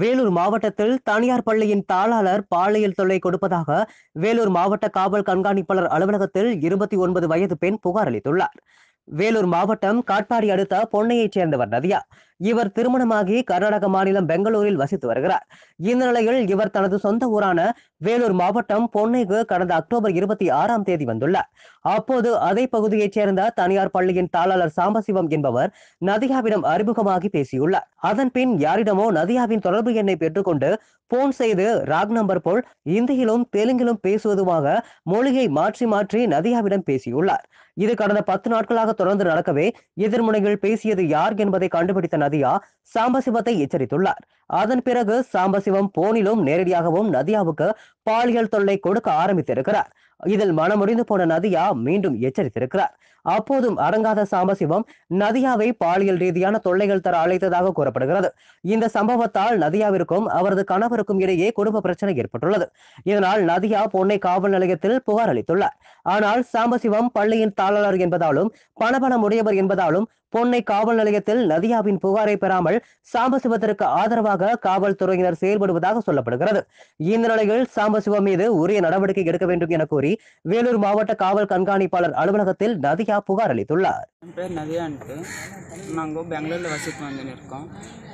வேலூர் மாவட்டத்தில் தனியார் பள்ளியின் தாளாளர் பாலியல் தொல்லை கொடுப்பதாக வேலூர் மாவட்ட காவல் கண்காணிப்பாளர் அலுவலகத்தில் இருபத்தி ஒன்பது வயது பெண் புகார் அளித்துள்ளார் வேலூர் மாவட்டம் காட்பாடி அடுத்த பொன்னையைச் சேர்ந்தவர் நதியா இவர் திருமணமாகி கர்நாடக மாநிலம் பெங்களூரில் வசித்து வருகிறார் இந்த நிலையில் இவர் தனது சொந்த ஊரான வேலூர் மாவட்டம் பொன்னைக்கு கடந்த அக்டோபர் இருபத்தி ஆறாம் தேதி வந்துள்ளார் அப்போது அதே பகுதியைச் சேர்ந்த தனியார் பள்ளியின் தாளாளர் சாம்பசிவம் என்பவர் நதியாவிடம் அறிமுகமாகி பேசியுள்ளார் அதன் பின் யாரிடமோ நதியாவின் தொடர்பு எண்ணை பெற்றுக்கொண்டு போன் செய்து ராக் நம்பர் போல் இந்தியிலும் தெலுங்கிலும் பேசுவதுமாக மொழியை மாற்றி மாற்றி நதியாவிடம் பேசியுள்ளார் இது கடந்த பத்து நாட்களாக தொடர்ந்து நடக்கவே எதிர்முனையில் பேசியது யார் என்பதை கண்டுபிடித்த நதியா சாம்பசிவத்தை எச்சரித்துள்ளார் அதன் பிறகு சாம்பசிவம் போனிலும் நேரடியாகவும் நதியாவுக்கு பாலியல் தொல்லை கொடுக்க ஆரம்பித்திருக்கிறார் இதில் மனமுடிந்து போன நதியா மீண்டும் எச்சரித்திருக்கிறார் அப்போதும் அரங்காத சாம்பசிவம் நதியாவை பாலியல் ரீதியான தொல்லைகள் தர அழைத்ததாக கூறப்படுகிறது இந்த சம்பவத்தால் நதியாவிற்கும் அவரது கணவருக்கும் இடையே குடும்ப பிரச்சனை ஏற்பட்டுள்ளது இதனால் நதியா பொன்னை காவல் நிலையத்தில் புகார் அளித்துள்ளார் ஆனால் சாம்பசிவம் பள்ளியின் தாளர் என்பதாலும் பணபலம் உடையவர் என்பதாலும் பொன்னை காவல் நிலையத்தில் நதியாவின் புகாரை பெறாமல் சாம்பசிவத்திற்கு ஆதரவாக காவல்துறையினர் செயல்படுவதாக சொல்லப்படுகிறது இந்த நிலையில் சாம்பசிவம் மீது உரிய நடவடிக்கை எடுக்க வேண்டும் என கூறி வேலூர் மாவட்ட காவல் கண்காணிப்பாளர் அலுவலகத்தில் நதியா புகார் அளித்துள்ளார் பேர் நதியான்ட்டு நாங்கள் பெங்களூரில் வசித்து வந்து இருக்கோம்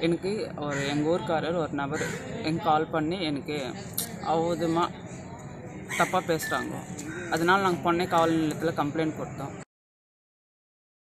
எனக்கு ஒரு எங்கள் ஊர்க்காரர் ஒரு நபர் எனக்கு கால் பண்ணி எனக்கு அவதுமாக தப்பாக பேசுகிறாங்க அதனால் நாங்கள் பொண்ணை காவல் நிலையத்தில் கம்ப்ளைண்ட் கொடுத்தோம்